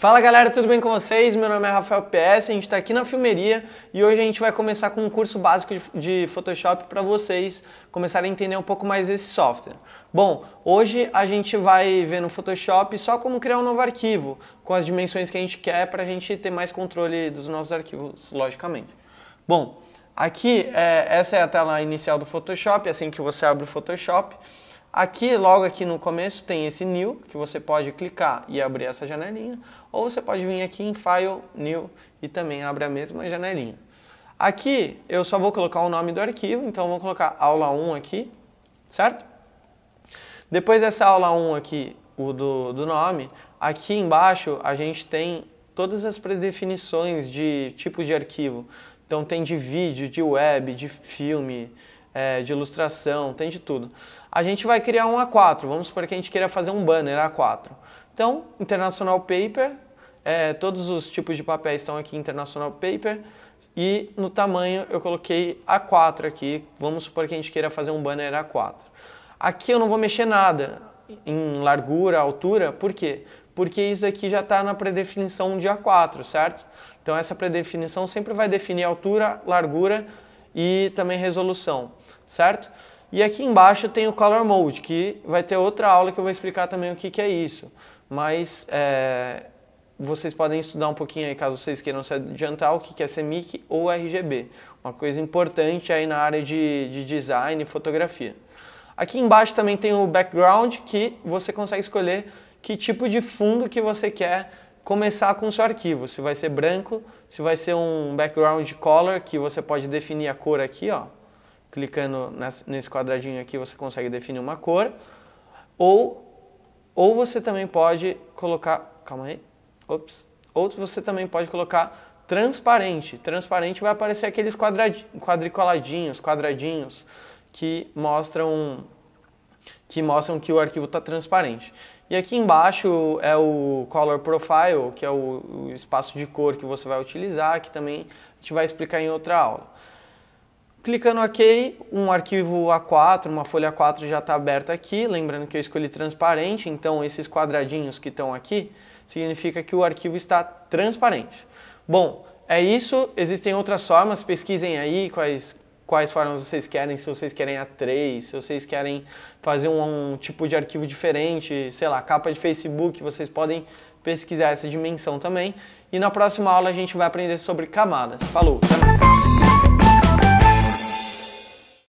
Fala galera, tudo bem com vocês? Meu nome é Rafael PS, a gente está aqui na filmeria e hoje a gente vai começar com um curso básico de Photoshop para vocês começarem a entender um pouco mais esse software. Bom, hoje a gente vai ver no Photoshop só como criar um novo arquivo, com as dimensões que a gente quer para a gente ter mais controle dos nossos arquivos, logicamente. Bom, aqui é, essa é a tela inicial do Photoshop, assim que você abre o Photoshop. Aqui, logo aqui no começo, tem esse New, que você pode clicar e abrir essa janelinha, ou você pode vir aqui em File, New, e também abre a mesma janelinha. Aqui, eu só vou colocar o nome do arquivo, então vou colocar aula 1 aqui, certo? Depois dessa aula 1 aqui, o do, do nome, aqui embaixo a gente tem todas as predefinições de tipo de arquivo. Então tem de vídeo, de web, de filme, é, de ilustração, tem de tudo. A gente vai criar um A4, vamos supor que a gente queira fazer um banner A4. Então, International Paper, é, todos os tipos de papéis estão aqui International Paper, e no tamanho eu coloquei A4 aqui, vamos supor que a gente queira fazer um banner A4. Aqui eu não vou mexer nada em largura, altura, por quê? Porque isso aqui já está na predefinição de A4, certo? Então essa predefinição sempre vai definir altura, largura, e também resolução, certo? E aqui embaixo tem o Color Mode, que vai ter outra aula que eu vou explicar também o que, que é isso. Mas é, vocês podem estudar um pouquinho aí, caso vocês queiram se adiantar, o que, que é CMYK ou RGB. Uma coisa importante aí na área de, de design e fotografia. Aqui embaixo também tem o background, que você consegue escolher que tipo de fundo que você quer começar com o seu arquivo, se vai ser branco, se vai ser um background color, que você pode definir a cor aqui, ó. clicando nesse quadradinho aqui você consegue definir uma cor, ou, ou você também pode colocar, calma aí, ops, ou você também pode colocar transparente, transparente vai aparecer aqueles quadradinhos, quadricoladinhos, quadradinhos, que mostram que mostram que o arquivo está transparente. E aqui embaixo é o Color Profile, que é o, o espaço de cor que você vai utilizar, que também a gente vai explicar em outra aula. Clicando OK, um arquivo A4, uma folha A4 já está aberta aqui, lembrando que eu escolhi transparente, então esses quadradinhos que estão aqui, significa que o arquivo está transparente. Bom, é isso, existem outras formas, pesquisem aí quais quais formas vocês querem, se vocês querem A3, se vocês querem fazer um, um tipo de arquivo diferente, sei lá, capa de Facebook, vocês podem pesquisar essa dimensão também. E na próxima aula a gente vai aprender sobre camadas. Falou, até mais!